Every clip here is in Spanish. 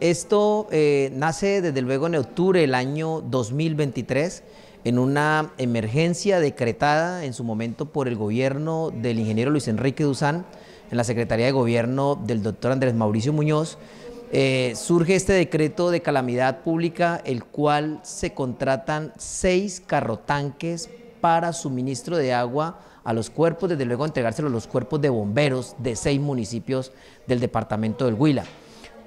Esto eh, nace desde luego en octubre del año 2023 en una emergencia decretada en su momento por el gobierno del ingeniero Luis Enrique Duzán, en la Secretaría de Gobierno del doctor Andrés Mauricio Muñoz, eh, surge este decreto de calamidad pública, el cual se contratan seis carrotanques para suministro de agua a los cuerpos, desde luego entregárselo a los cuerpos de bomberos de seis municipios del departamento del Huila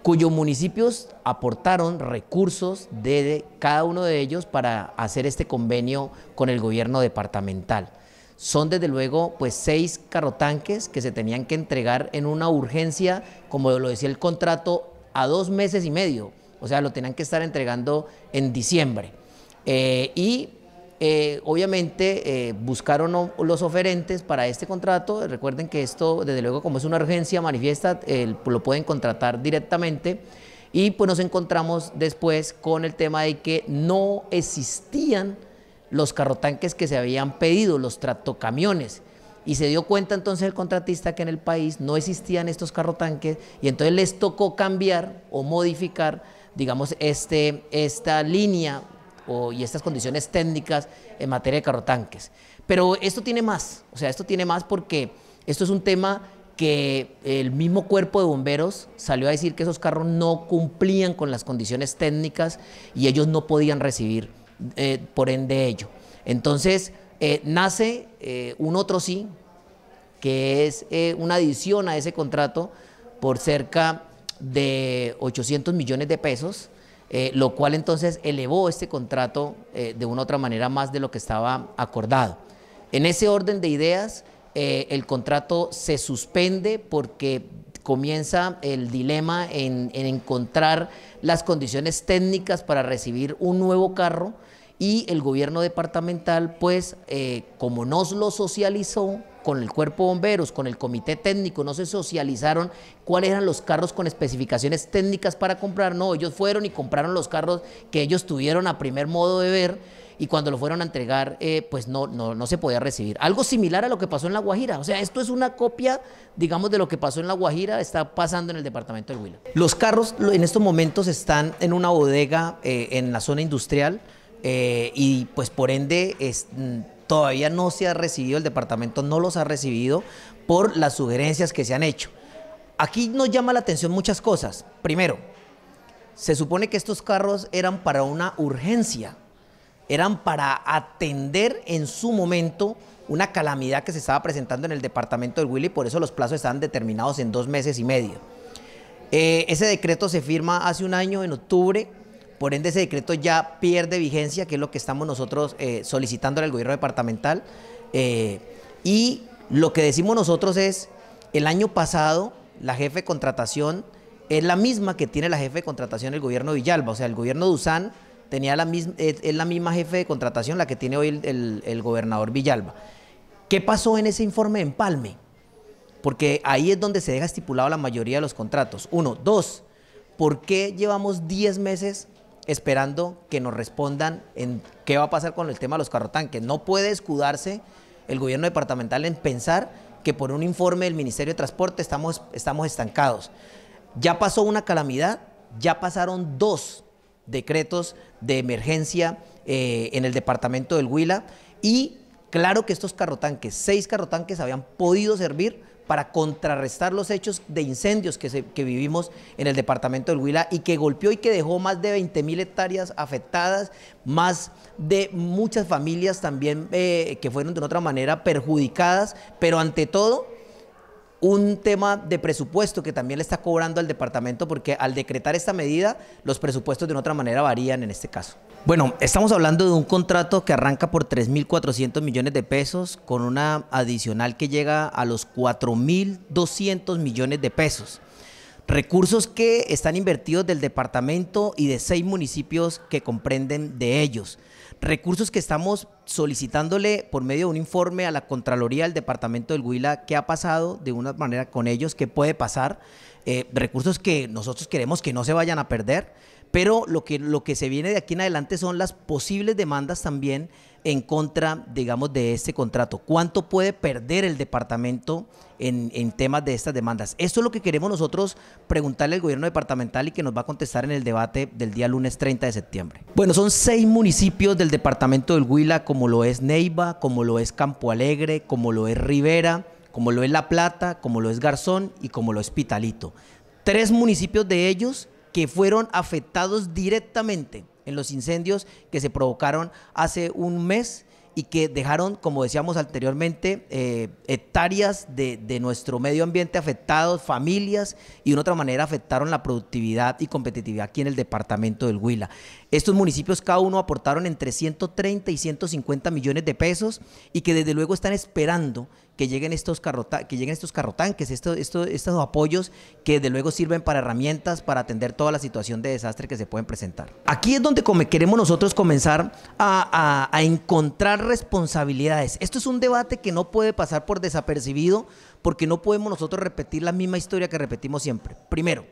cuyos municipios aportaron recursos de cada uno de ellos para hacer este convenio con el gobierno departamental. Son desde luego pues seis carrotanques que se tenían que entregar en una urgencia, como lo decía el contrato, a dos meses y medio. O sea, lo tenían que estar entregando en diciembre. Eh, y eh, obviamente eh, buscaron los oferentes para este contrato. Recuerden que esto, desde luego, como es una urgencia manifiesta, lo pueden contratar directamente. Y pues nos encontramos después con el tema de que no existían los carrotanques que se habían pedido, los tractocamiones. Y se dio cuenta entonces el contratista que en el país no existían estos carrotanques y entonces les tocó cambiar o modificar digamos, este, esta línea y estas condiciones técnicas en materia de carrotanques. Pero esto tiene más, o sea, esto tiene más porque esto es un tema que el mismo cuerpo de bomberos salió a decir que esos carros no cumplían con las condiciones técnicas y ellos no podían recibir eh, por ende ello. Entonces, eh, nace eh, un otro sí, que es una adición a ese contrato por cerca de 800 millones de pesos eh, lo cual entonces elevó este contrato eh, de una otra manera más de lo que estaba acordado. En ese orden de ideas, eh, el contrato se suspende porque comienza el dilema en encontrar las condiciones técnicas para recibir un nuevo carro y el gobierno departamental, pues, como nos lo socializó, con el cuerpo de bomberos, con el comité técnico, no se socializaron cuáles eran los carros con especificaciones técnicas para comprar, no, ellos fueron y compraron los carros que ellos tuvieron a primer modo de ver y cuando lo fueron a entregar, eh, pues no, no, no se podía recibir. Algo similar a lo que pasó en La Guajira. O sea, esto es una copia, digamos, de lo que pasó en La Guajira, está pasando en el departamento de Huila. Los carros en estos momentos están en una bodega eh, en la zona industrial eh, y pues por ende es, mm, todavía no se ha recibido, el departamento no los ha recibido por las sugerencias que se han hecho. Aquí nos llama la atención muchas cosas. Primero, se supone que estos carros eran para una urgencia, eran para atender en su momento una calamidad que se estaba presentando en el departamento del Willy, por eso los plazos estaban determinados en dos meses y medio. Eh, ese decreto se firma hace un año, en octubre, por ende, ese decreto ya pierde vigencia, que es lo que estamos nosotros eh, solicitando al gobierno departamental. Eh, y lo que decimos nosotros es, el año pasado la jefe de contratación es la misma que tiene la jefe de contratación del gobierno Villalba, o sea, el gobierno de Usán tenía la misma, es, la misma jefe de contratación la que tiene hoy el, el gobernador Villalba. ¿Qué pasó en ese informe de empalme? Porque ahí es donde se deja estipulado la mayoría de los contratos. Uno. Dos, ¿por qué llevamos 10 meses esperando que nos respondan en qué va a pasar con el tema de los carrotanques. No puede escudarse el gobierno departamental en pensar que por un informe del Ministerio de Transporte estamos, estancados. Ya pasó una calamidad, ya pasaron dos decretos de emergencia eh, en el departamento del Huila y claro que estos carrotanques, seis carrotanques habían podido servir para contrarrestar los hechos de incendios que, vivimos en el departamento del Huila y que golpeó y que dejó más de 20 mil hectáreas afectadas, más de muchas familias también eh, que fueron de otra manera perjudicadas, pero ante todo un tema de presupuesto que también le está cobrando al departamento porque al decretar esta medida los presupuestos de otra manera varían en este caso. Bueno, estamos hablando de un contrato que arranca por 3.400 millones de pesos con una adicional que llega a los 4.200 millones de pesos. Recursos que están invertidos del departamento y de seis municipios que comprenden de ellos recursos que estamos solicitándole por medio de un informe a la Contraloría del Departamento del Huila, qué ha pasado de una manera con ellos, qué puede pasar, eh, recursos que nosotros queremos que no se vayan a perder, pero lo que, lo que se viene de aquí en adelante son las posibles demandas también en contra, digamos, de este contrato? ¿Cuánto puede perder el departamento en, en, temas de estas demandas? Eso es lo que queremos nosotros preguntarle al gobierno departamental y que nos va a contestar en el debate del día lunes 30 de septiembre. Bueno, son seis municipios del departamento del Huila, como lo es Neiva, como lo es Campo Alegre, como lo es Rivera, como lo es La Plata, como lo es Garzón y como lo es Pitalito. Tres municipios de ellos que fueron afectados directamente en los incendios que se provocaron hace un mes y que dejaron, como decíamos anteriormente, eh, hectáreas de, nuestro medio ambiente afectados, familias, y de otra manera afectaron la productividad y competitividad aquí en el departamento del Huila. Estos municipios cada uno aportaron entre 130 y 150 millones de pesos y que desde luego están esperando que lleguen estos, carrota que lleguen estos carrotanques, estos, estos apoyos que de luego sirven para herramientas para atender toda la situación de desastre que se pueden presentar. Aquí es donde queremos nosotros comenzar a, a encontrar responsabilidades. Esto es un debate que no puede pasar por desapercibido porque no podemos nosotros repetir la misma historia que repetimos siempre. Primero,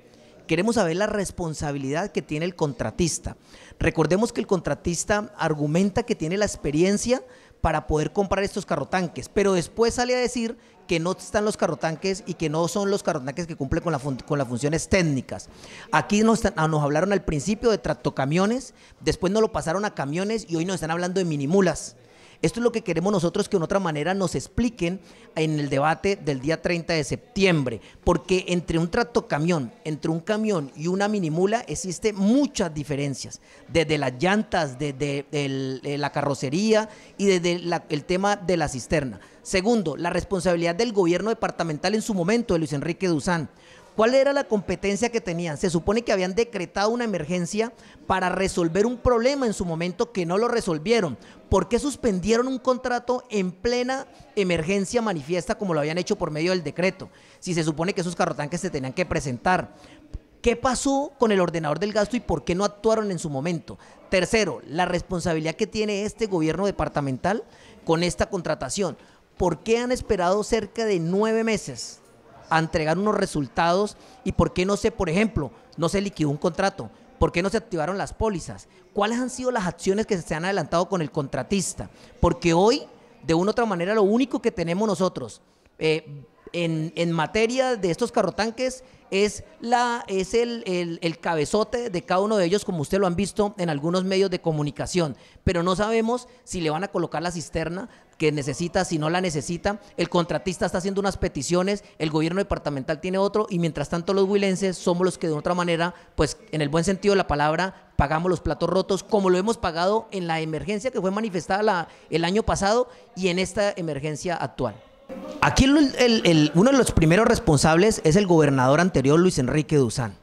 queremos saber la responsabilidad que tiene el contratista. Recordemos que el contratista argumenta que tiene la experiencia para poder comprar estos carrotanques, pero después sale a decir que no están los carrotanques y que no son los carrotanques que cumplen con, las funciones técnicas. Aquí nos, ah, nos hablaron al principio de tractocamiones, después nos lo pasaron a camiones y hoy nos están hablando de minimulas. Esto es lo que queremos nosotros que en otra manera nos expliquen en el debate del día 30 de septiembre, porque entre un camión, entre un camión y una minimula existe muchas diferencias, desde las llantas, desde eh, la carrocería y desde el tema de la cisterna. Segundo, la responsabilidad del gobierno departamental en su momento de Luis Enrique Duzán. ¿Cuál era la competencia que tenían? Se supone que habían decretado una emergencia para resolver un problema en su momento que no lo resolvieron. ¿Por qué suspendieron un contrato en plena emergencia manifiesta como lo habían hecho por medio del decreto? Si se supone que esos carrotanques se tenían que presentar. ¿Qué pasó con el ordenador del gasto y por qué no actuaron en su momento? Tercero, la responsabilidad que tiene este gobierno departamental con esta contratación. ¿Por qué han esperado cerca de nueve meses a entregar unos resultados y por qué no se, por ejemplo, no se liquidó un contrato, por qué no se activaron las pólizas, cuáles han sido las acciones que se han adelantado con el contratista, porque hoy, de una u otra manera, lo único que tenemos nosotros eh, en, materia de estos carrotanques es, la, es el, el, el cabezote de cada uno de ellos, como usted lo han visto en algunos medios de comunicación, pero no sabemos si le van a colocar la cisterna, que necesita, si no la necesita, el contratista está haciendo unas peticiones, el gobierno departamental tiene otro y mientras tanto los huilenses somos los que de otra manera, pues en el buen sentido de la palabra, pagamos los platos rotos como lo hemos pagado en la emergencia que fue manifestada el año pasado y en esta emergencia actual. Aquí uno de los primeros responsables es el gobernador anterior, Luis Enrique Duzán.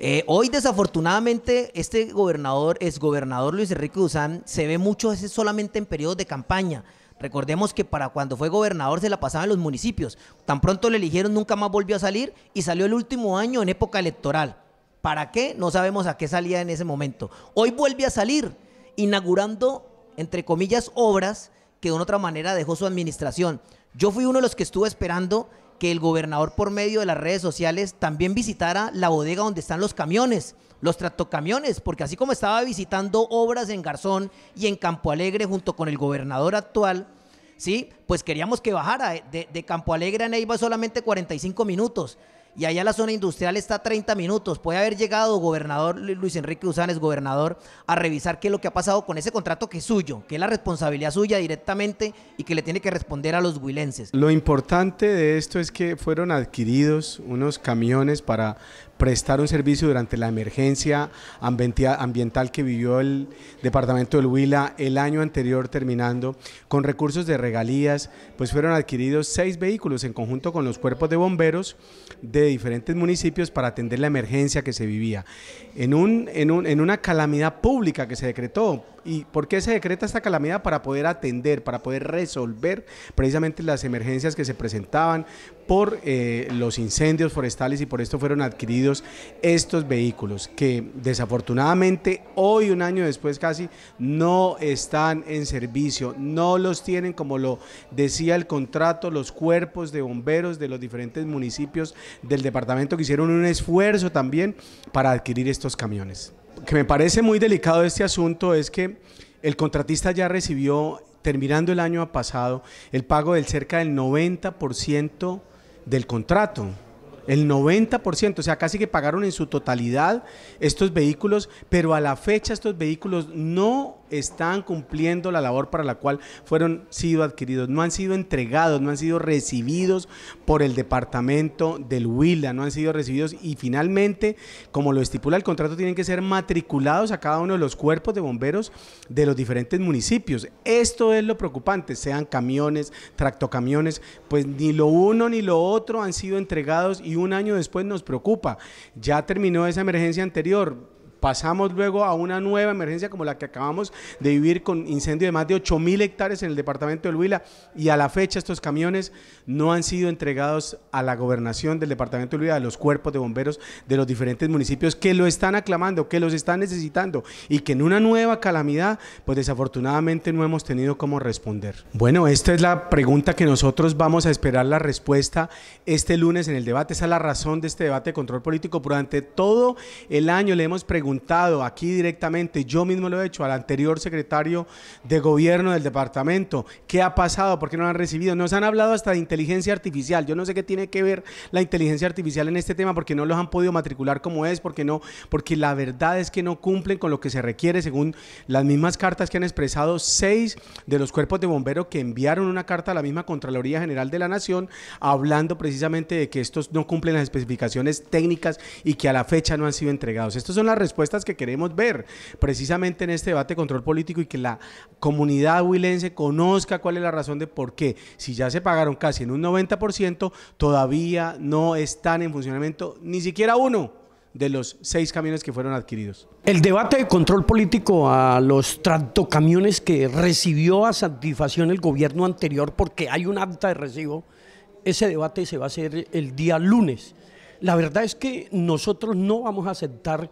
Eh, hoy, desafortunadamente, este gobernador, gobernador Luis Enrique Duzán, se ve mucho ese solamente en periodos de campaña. Recordemos que para cuando fue gobernador se la pasaban los municipios. Tan pronto le eligieron, nunca más volvió a salir y salió el último año en época electoral. ¿Para qué? No sabemos a qué salía en ese momento. Hoy vuelve a salir inaugurando, entre comillas, obras que de otra manera dejó su administración. Yo fui uno de los que estuvo esperando que el gobernador por medio de las redes sociales también visitara la bodega donde están los camiones, los tractocamiones, porque así como estaba visitando obras en Garzón y en Campo Alegre junto con el gobernador actual, ¿sí? pues queríamos que bajara de, de Campo Alegre a Neiva solamente 45 minutos y allá la zona industrial está a 30 minutos. Puede haber llegado gobernador Luis Enrique Usanes, gobernador, a revisar qué es lo que ha pasado con ese contrato que es suyo, que es la responsabilidad suya directamente y que le tiene que responder a los huilenses. Lo importante de esto es que fueron adquiridos unos camiones para prestar un servicio durante la emergencia ambiental que vivió el departamento del Huila el año anterior terminando, con recursos de regalías, pues fueron adquiridos seis vehículos en conjunto con los cuerpos de bomberos de diferentes municipios para atender la emergencia que se vivía. En, un, en, en una calamidad pública que se decretó ¿Y por qué se decreta esta calamidad? Para poder atender, para poder resolver precisamente las emergencias que se presentaban por eh, los incendios forestales y por esto fueron adquiridos estos vehículos que desafortunadamente hoy, un año después casi, no están en servicio, no los tienen como lo decía el contrato, los cuerpos de bomberos de los diferentes municipios del departamento que hicieron un esfuerzo también para adquirir estos camiones que me parece muy delicado este asunto es que el contratista ya recibió, terminando el año pasado, el pago del cerca del 90% del contrato. El 90%, o sea, casi que pagaron en su totalidad estos vehículos, pero a la fecha estos vehículos no están cumpliendo la labor para la cual fueron sido adquiridos, no han sido entregados, no han sido recibidos por el departamento del Huila, no han sido recibidos y finalmente, como lo estipula el contrato, tienen que ser matriculados a cada uno de los cuerpos de bomberos de los diferentes municipios. Esto es lo preocupante, sean camiones, tractocamiones, pues ni lo uno ni lo otro han sido entregados y un año después nos preocupa. Ya terminó esa emergencia anterior, Pasamos luego a una nueva emergencia como la que acabamos de vivir con incendio de más de mil hectáreas en el departamento de Huila y a la fecha estos camiones no han sido entregados a la gobernación del departamento de Huila, a los cuerpos de bomberos de los diferentes municipios que lo están aclamando, que los están necesitando y que en una nueva calamidad, pues desafortunadamente no hemos tenido cómo responder. Bueno, esta es la pregunta que nosotros vamos a esperar la respuesta este lunes en el debate. Esa es la razón de este debate de control político. Durante todo el año le hemos preguntado preguntado aquí directamente, yo mismo lo he hecho al anterior secretario de gobierno del departamento, ¿qué ha pasado? ¿Por qué no lo han recibido? Nos han hablado hasta de inteligencia artificial. Yo no sé qué tiene que ver la inteligencia artificial en este tema porque no los han podido matricular como es, porque no, porque la verdad es que no cumplen con lo que se requiere según las mismas cartas que han expresado seis de los cuerpos de bomberos que enviaron una carta a la misma Contraloría General de la Nación hablando precisamente de que estos no cumplen las especificaciones técnicas y que a la fecha no han sido entregados. Estas son las respuestas que queremos ver precisamente en este debate de control político y que la comunidad huilense conozca cuál es la razón de por qué, si ya se pagaron casi en un 90%, todavía no están en funcionamiento ni siquiera uno de los seis camiones que fueron adquiridos. El debate de control político a los tractocamiones que recibió a satisfacción el gobierno anterior porque hay un acta de recibo, ese debate se va a hacer el día lunes. La verdad es que nosotros no vamos a aceptar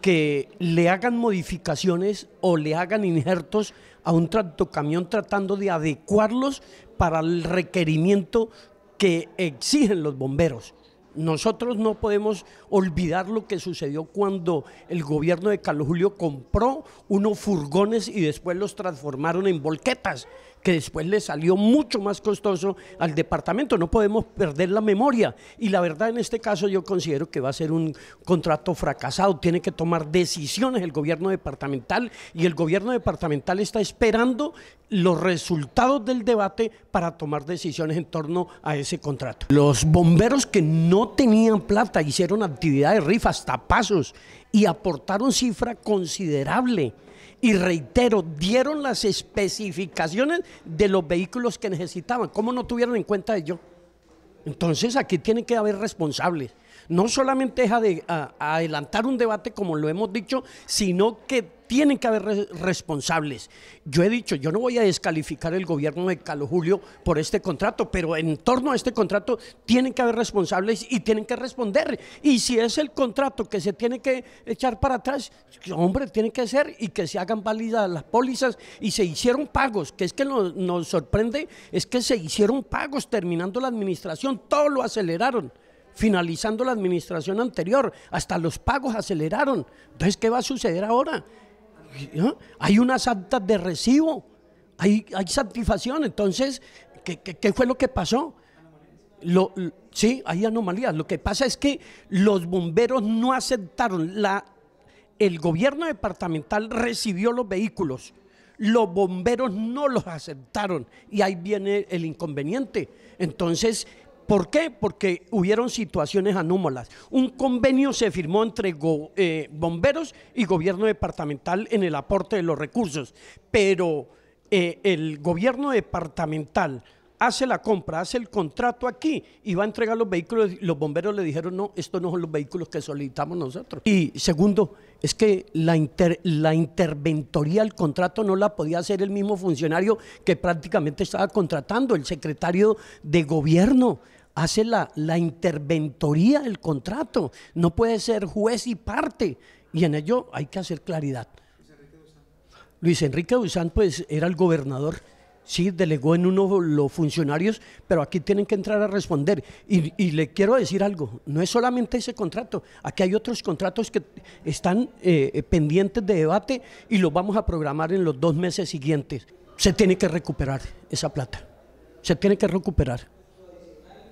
que le hagan modificaciones o le hagan injertos a un camión tratando de adecuarlos para el requerimiento que exigen los bomberos. Nosotros no podemos olvidar lo que sucedió cuando el gobierno de Carlos Julio compró unos furgones y después los transformaron en volquetas que después le salió mucho más costoso al departamento. No podemos perder la memoria. Y la verdad, en este caso yo considero que va a ser un contrato fracasado. Tiene que tomar decisiones el gobierno departamental y el gobierno departamental está esperando los resultados del debate para tomar decisiones en torno a ese contrato. Los bomberos que no tenían plata hicieron actividades, rifas, tapazos y aportaron cifra considerable y reitero, dieron las especificaciones de los vehículos que necesitaban. ¿Cómo no tuvieron en cuenta ello? Entonces aquí tiene que haber responsables no solamente deja de adelantar un debate, como lo hemos dicho, sino que tienen que haber responsables. Yo he dicho, yo no voy a descalificar el gobierno de Calo Julio por este contrato, pero en torno a este contrato tienen que haber responsables y tienen que responder. Y si es el contrato que se tiene que echar para atrás, hombre, tiene que ser y que se hagan válidas las pólizas y se hicieron pagos, que es que nos sorprende, es que se hicieron pagos terminando la administración, todo lo aceleraron finalizando la administración anterior, hasta los pagos aceleraron. Entonces, ¿qué va a suceder ahora? Hay unas actas de recibo, hay, satisfacción. Entonces, ¿qué, fue lo que pasó? sí, hay anomalías. Lo que pasa es que los bomberos no aceptaron. La, el gobierno departamental recibió los vehículos. Los bomberos no los aceptaron. Y ahí viene el inconveniente. Entonces, ¿Por qué? Porque hubieron situaciones anómalas. Un convenio se firmó entre eh, bomberos y gobierno departamental en el aporte de los recursos, pero eh, el gobierno departamental hace la compra, hace el contrato aquí y va a entregar los vehículos. Los bomberos le dijeron, no, estos no son los vehículos que solicitamos nosotros. Y segundo, es que la, interventoría el contrato no la podía hacer el mismo funcionario que prácticamente estaba contratando, el secretario de gobierno hace la, interventoría del contrato, no puede ser juez y parte, y en ello hay que hacer claridad. Luis Enrique usán pues era el gobernador, sí, delegó en uno los funcionarios, pero aquí tienen que entrar a responder. Y, le quiero decir algo, no es solamente ese contrato, aquí hay otros contratos que están eh, eh, pendientes de debate y los vamos a programar en los dos meses siguientes. Se tiene que recuperar esa plata, se tiene que recuperar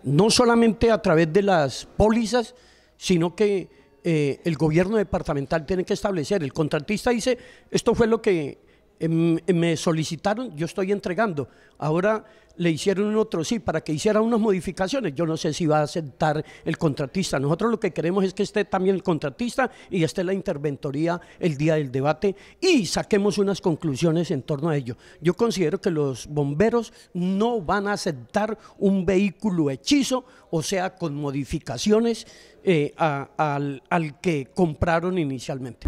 no solamente a través de las pólizas, sino que eh, el gobierno departamental tiene que establecer. El contratista dice, esto fue lo que Em, em, me solicitaron, yo estoy entregando. Ahora le hicieron otro sí para que hiciera unas modificaciones. Yo no sé si va a aceptar el contratista. Nosotros lo que queremos es que esté también el contratista y esté la interventoría el día del debate y saquemos unas conclusiones en torno a ello. Yo considero que los bomberos no van a aceptar un vehículo hechizo, o sea, con modificaciones eh, al que compraron inicialmente.